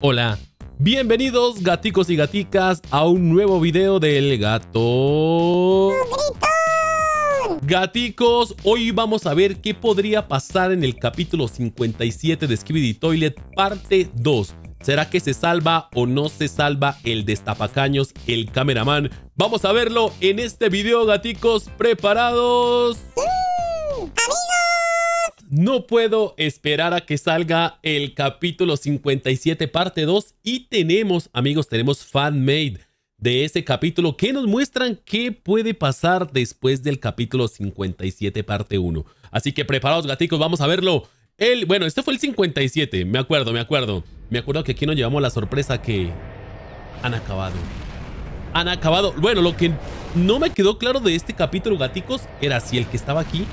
Hola, bienvenidos gaticos y gaticas a un nuevo video del gato... Gaticos, hoy vamos a ver qué podría pasar en el capítulo 57 de Skibidi Toilet parte 2. ¿Será que se salva o no se salva el destapacaños, el cameraman? Vamos a verlo en este video, gaticos, ¿preparados? ¡Sí! no puedo esperar a que salga el capítulo 57 parte 2 y tenemos, amigos, tenemos fanmade de ese capítulo que nos muestran qué puede pasar después del capítulo 57 parte 1. Así que preparados gaticos, vamos a verlo. El, bueno, este fue el 57, me acuerdo, me acuerdo. Me acuerdo que aquí nos llevamos la sorpresa que han acabado. Han acabado. Bueno, lo que no me quedó claro de este capítulo, gaticos, era si el que estaba aquí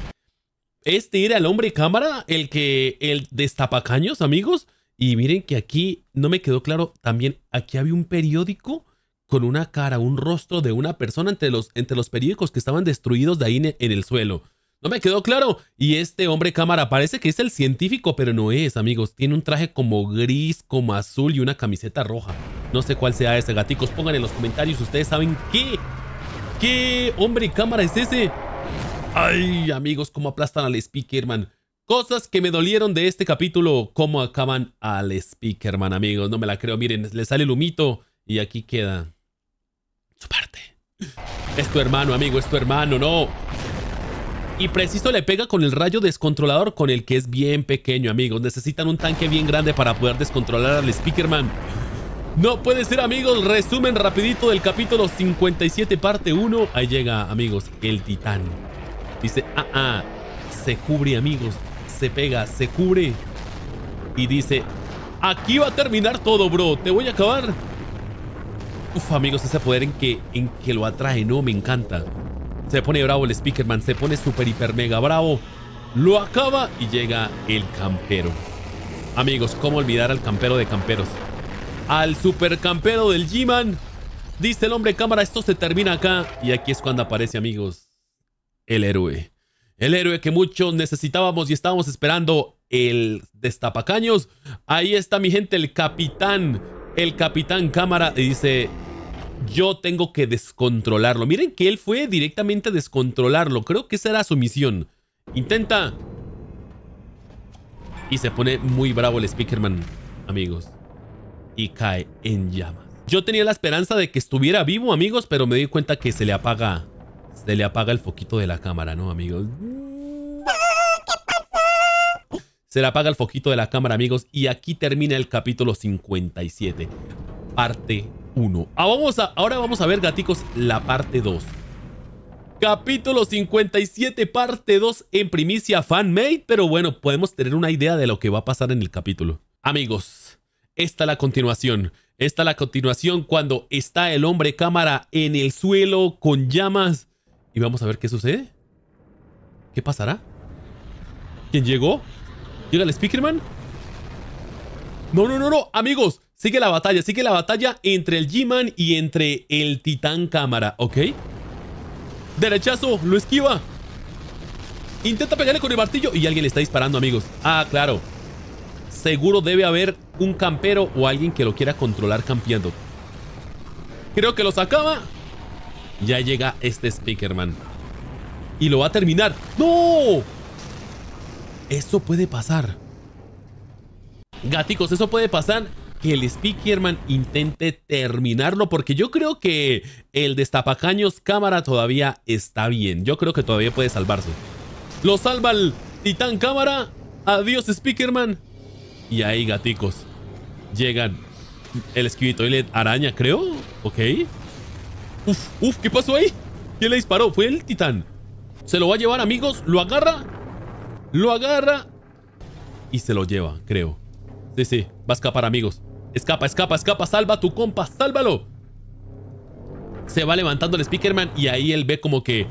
este era el hombre cámara, el que, el destapacaños, amigos. Y miren que aquí, no me quedó claro, también aquí había un periódico con una cara, un rostro de una persona entre los, entre los periódicos que estaban destruidos de ahí en el suelo. No me quedó claro. Y este hombre cámara parece que es el científico, pero no es, amigos. Tiene un traje como gris, como azul y una camiseta roja. No sé cuál sea ese, gaticos. Pongan en los comentarios ustedes saben qué. ¿Qué hombre cámara es ese? Ay, amigos, cómo aplastan al Speakerman. Cosas que me dolieron de este capítulo, cómo acaban al Speakerman, amigos. No me la creo. Miren, le sale el humito y aquí queda su parte. Es tu hermano, amigo, es tu hermano, no. Y preciso le pega con el rayo descontrolador con el que es bien pequeño, amigos. Necesitan un tanque bien grande para poder descontrolar al Speakerman. No puede ser, amigos. Resumen rapidito del capítulo 57, parte 1. Ahí llega, amigos, el titán. Dice, ah, ah, se cubre amigos, se pega, se cubre. Y dice, aquí va a terminar todo, bro, te voy a acabar. Uf, amigos, ese poder en que, en que lo atrae, no, me encanta. Se pone bravo el Speakerman, se pone super, hiper, mega bravo. Lo acaba y llega el campero. Amigos, ¿cómo olvidar al campero de camperos? Al super campero del G-Man. Dice el hombre cámara, esto se termina acá. Y aquí es cuando aparece, amigos, el héroe. El héroe que muchos necesitábamos y estábamos esperando, el destapacaños. Ahí está mi gente, el capitán, el capitán cámara. Y dice, yo tengo que descontrolarlo. Miren que él fue directamente a descontrolarlo. Creo que esa era su misión. Intenta. Y se pone muy bravo el Speakerman, amigos. Y cae en llamas. Yo tenía la esperanza de que estuviera vivo, amigos, pero me di cuenta que se le apaga se este, le apaga el foquito de la cámara, ¿no, amigos? Se le apaga el foquito de la cámara, amigos. Y aquí termina el capítulo 57. Parte 1. Ah, vamos ahora vamos a ver, gaticos, la parte 2. Capítulo 57, parte 2 en primicia fanmade. Pero bueno, podemos tener una idea de lo que va a pasar en el capítulo. Amigos, esta la continuación. Esta la continuación cuando está el hombre cámara en el suelo con llamas y vamos a ver qué sucede. ¿Qué pasará? ¿Quién llegó? ¿Llega el Speakerman? No, no, no, no, amigos. Sigue la batalla, sigue la batalla entre el G-Man y entre el Titán Cámara, ¿ok? Derechazo, lo esquiva. Intenta pegarle con el martillo y alguien le está disparando, amigos. Ah, claro. Seguro debe haber un campero o alguien que lo quiera controlar campeando. Creo que lo sacaba ya llega este Speakerman. Y lo va a terminar. ¡No! Eso puede pasar. Gaticos, eso puede pasar que el Speakerman intente terminarlo porque yo creo que el destapacaños cámara todavía está bien. Yo creo que todavía puede salvarse. Lo salva el titán cámara. Adiós Speakerman. Y ahí gaticos. Llegan. El toilet araña, creo. Ok. Uf, uf, ¿qué pasó ahí? ¿Quién le disparó? Fue el titán. Se lo va a llevar, amigos. Lo agarra. Lo agarra. Y se lo lleva, creo. Sí, sí. Va a escapar, amigos. Escapa, escapa, escapa. Salva a tu compa. Sálvalo. Se va levantando el Speakerman y ahí él ve como que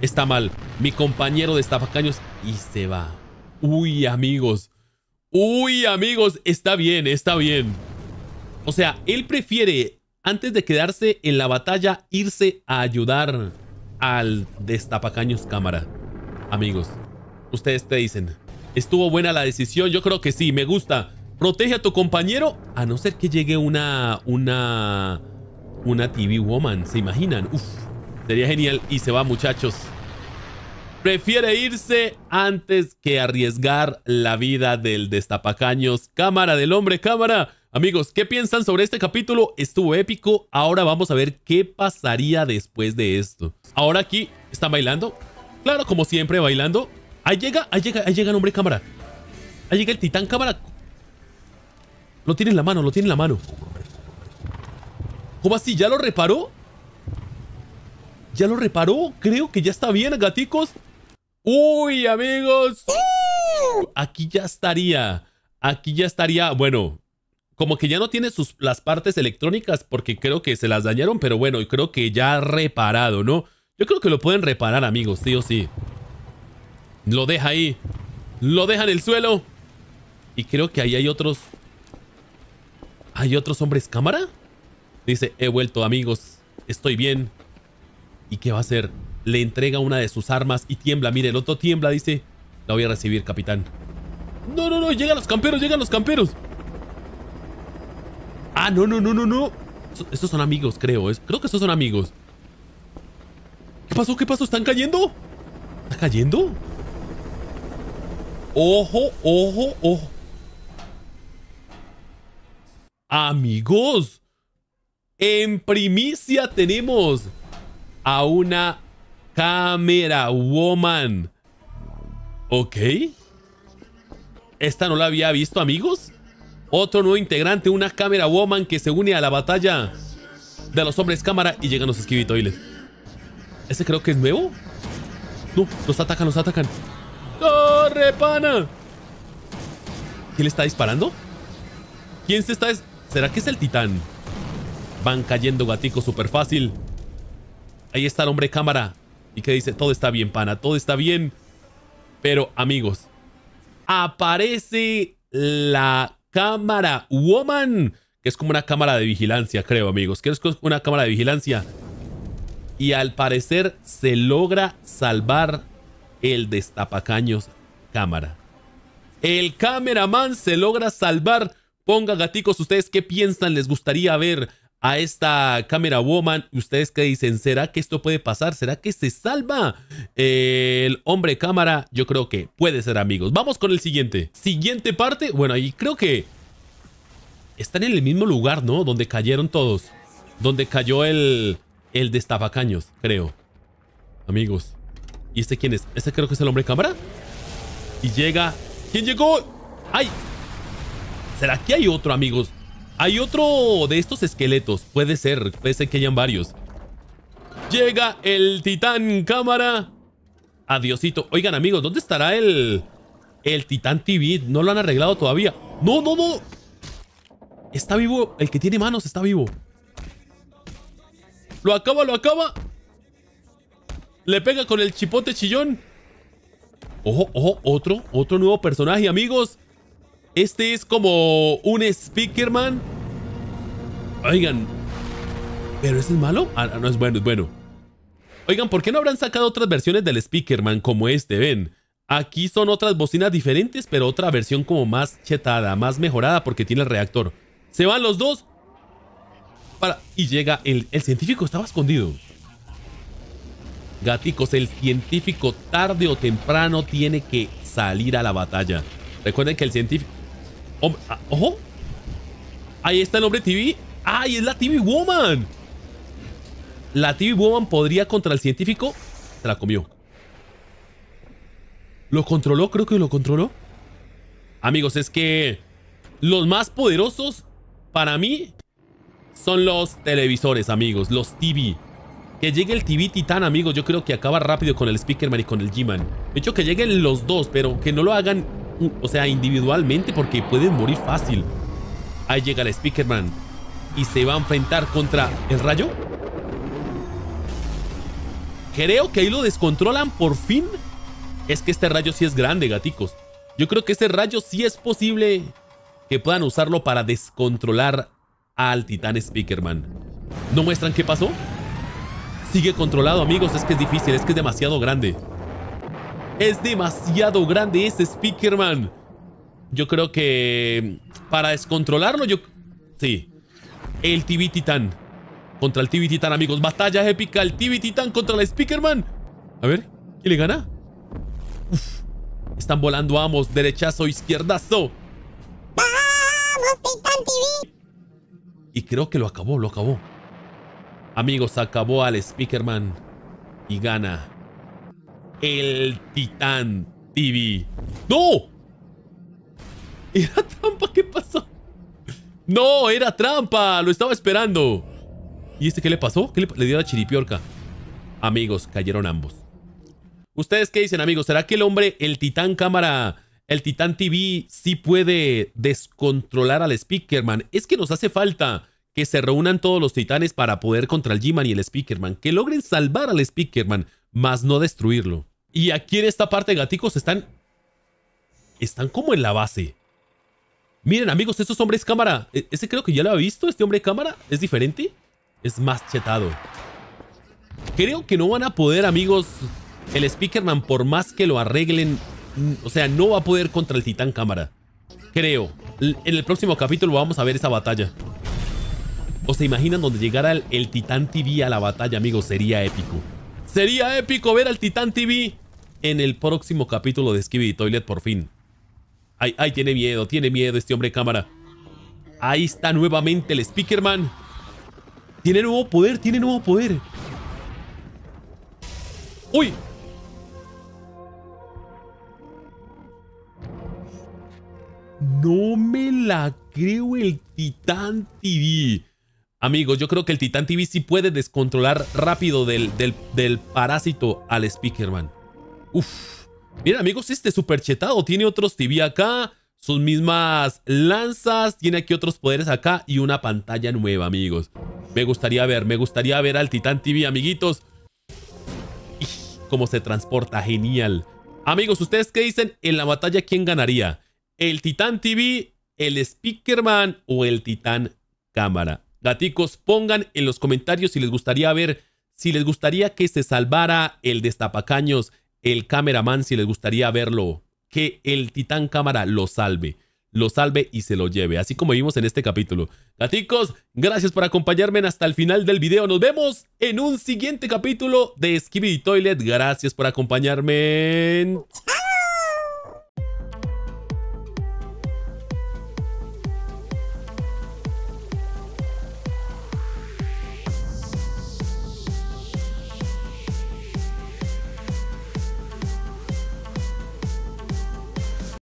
está mal. Mi compañero de estafacaños y se va. Uy, amigos. Uy, amigos. Está bien, está bien. O sea, él prefiere antes de quedarse en la batalla, irse a ayudar al destapacaños cámara. Amigos, ustedes te dicen, estuvo buena la decisión, yo creo que sí, me gusta. Protege a tu compañero, a no ser que llegue una, una, una TV Woman, ¿se imaginan? Uf, sería genial y se va muchachos. Prefiere irse antes que arriesgar la vida del destapacaños. Cámara del hombre, cámara. Amigos, ¿qué piensan sobre este capítulo? Estuvo épico. Ahora vamos a ver qué pasaría después de esto. Ahora aquí están bailando. Claro, como siempre, bailando. Ahí llega, ahí llega, ahí llega el hombre cámara. Ahí llega el titán cámara. Lo tiene en la mano, lo tiene en la mano. ¿Cómo así? ¿Ya lo reparó? ¿Ya lo reparó? Creo que ya está bien, gaticos. Uy, amigos. Aquí ya estaría. Aquí ya estaría. Bueno, como que ya no tiene sus, las partes electrónicas porque creo que se las dañaron, pero bueno, y creo que ya ha reparado, ¿no? Yo creo que lo pueden reparar, amigos, sí o sí. Lo deja ahí. Lo deja en el suelo. Y creo que ahí hay otros... ¿Hay otros hombres cámara? Dice, he vuelto, amigos. Estoy bien. ¿Y qué va a hacer? Le entrega una de sus armas y tiembla. Mire, el otro tiembla, dice. La voy a recibir, capitán. No, no, no. Llegan los camperos, llegan los camperos. Ah, no, no, no, no, no. Estos son amigos, creo. creo que estos son amigos. ¿Qué pasó? ¿Qué pasó? ¿Están cayendo? ¿Están cayendo? Ojo, ojo, ojo. Amigos, en primicia tenemos a una cámara woman. ¿Ok? Esta no la había visto, amigos. Otro nuevo integrante, una cámara woman que se une a la batalla de los hombres cámara y llegan los esquivitoiles. ¿Ese creo que es nuevo? No, los atacan, los atacan. ¡Corre, pana! ¿Quién le está disparando? ¿Quién se está...? ¿Será que es el titán? Van cayendo gatico, súper fácil. Ahí está el hombre cámara. Y que dice, todo está bien, pana, todo está bien. Pero, amigos, aparece la cámara woman, que es como una cámara de vigilancia, creo, amigos, que es una cámara de vigilancia. Y al parecer se logra salvar el destapacaños cámara. El cameraman se logra salvar. Ponga gaticos, ¿ustedes qué piensan? ¿Les gustaría ver a esta Camera Woman. ¿Ustedes qué dicen? ¿Será que esto puede pasar? ¿Será que se salva el hombre cámara? Yo creo que puede ser, amigos. Vamos con el siguiente. Siguiente parte. Bueno, y creo que están en el mismo lugar, ¿no? Donde cayeron todos. Donde cayó el, el de estafacaños, creo. Amigos. ¿Y este quién es? Este creo que es el hombre cámara. Y llega... ¿Quién llegó? ¡Ay! ¿Será que hay otro, amigos? Hay otro de estos esqueletos. Puede ser, puede ser que hayan varios. Llega el titán cámara. Adiosito. Oigan, amigos, ¿dónde estará el... El titán TV? No lo han arreglado todavía. ¡No, no, no! Está vivo. El que tiene manos está vivo. Lo acaba, lo acaba. Le pega con el chipote chillón. Ojo, ojo, otro, otro nuevo personaje, amigos. Este es como un Speakerman. Oigan. ¿Pero ese es malo? Ah, no, es bueno, es bueno. Oigan, ¿por qué no habrán sacado otras versiones del Speakerman como este? Ven, aquí son otras bocinas diferentes, pero otra versión como más chetada, más mejorada porque tiene el reactor. Se van los dos. Para... Y llega el... El científico estaba escondido. Gaticos, el científico tarde o temprano tiene que salir a la batalla. Recuerden que el científico... Ah, ojo. Ahí está el hombre TV. ¡Ay, es la TV Woman! La TV Woman podría contra el científico. Se la comió. ¿Lo controló? Creo que lo controló. Amigos, es que los más poderosos para mí son los televisores, amigos. Los TV. Que llegue el TV Titán, amigos. Yo creo que acaba rápido con el Speakerman y con el G-Man. De hecho, que lleguen los dos, pero que no lo hagan o sea, individualmente porque pueden morir fácil. Ahí llega el Speakerman y se va a enfrentar contra el rayo. Creo que ahí lo descontrolan por fin. Es que este rayo sí es grande, gaticos. Yo creo que este rayo sí es posible que puedan usarlo para descontrolar al titán Speakerman. ¿No muestran qué pasó? Sigue controlado, amigos. Es que es difícil, es que es demasiado grande. Es demasiado grande ese Speakerman. Yo creo que mm, para descontrolarlo, yo... Sí. El TV Titán. Contra el TV Titan, amigos. Batalla épica. El TV Titan contra el Speakerman. A ver, ¿quién le gana? Uf. Están volando ambos. Derechazo, izquierdazo. ¡Vamos, Titán TV! Y creo que lo acabó, lo acabó. Amigos, acabó al Speakerman. Y gana el Titán TV. ¡No! ¿Era trampa? ¿Qué pasó? ¡No! ¡Era trampa! Lo estaba esperando. ¿Y este qué le pasó? ¿Qué le, dio la chiripiorca? Amigos, cayeron ambos. ¿Ustedes qué dicen, amigos? ¿Será que el hombre, el Titán Cámara, el Titán TV, sí puede descontrolar al Speakerman? Es que nos hace falta que se reúnan todos los titanes para poder contra el G-Man y el Speakerman. Que logren salvar al Speakerman, más no destruirlo. Y aquí en esta parte, gaticos, están... Están como en la base. Miren, amigos, estos hombres cámara. E, ese creo que ya lo ha visto. Este hombre cámara es diferente. Es más chetado. Creo que no van a poder, amigos, el Speakerman, por más que lo arreglen. O sea, no va a poder contra el Titán cámara. Creo. en el próximo capítulo vamos a ver esa batalla. ¿O se imaginan donde llegara el, el Titán TV a la batalla, amigos? Sería épico. Sería épico ver al Titan TV en el próximo capítulo de Skibidi Toilet por fin. Ay, ay, tiene miedo, tiene miedo este hombre cámara. Ahí está nuevamente el Speakerman. Tiene nuevo poder, tiene nuevo poder. ¡Uy! No me la creo el Titan TV. Amigos, yo creo que el Titán TV sí puede descontrolar rápido del, del, parásito al Speakerman. Uf. Miren, amigos, este super chetado. Tiene otros TV acá, sus mismas lanzas, tiene aquí otros poderes acá y una pantalla nueva, amigos. Me gustaría ver, me gustaría ver al Titán TV, amiguitos. Cómo se transporta, genial. Amigos, ¿ustedes qué dicen? En la batalla, ¿quién ganaría? ¿El Titán TV, el Speakerman o el Titán Cámara? Gaticos, pongan en los comentarios si les gustaría ver, si les gustaría que se salvara el destapacaños, el cameraman, si les gustaría verlo, que el titán cámara lo salve, lo salve y se lo lleve, así como vimos en este capítulo. Gaticos, gracias por acompañarme hasta el final del video. Nos vemos en un siguiente capítulo de Skibidi Toilet. Gracias por acompañarme.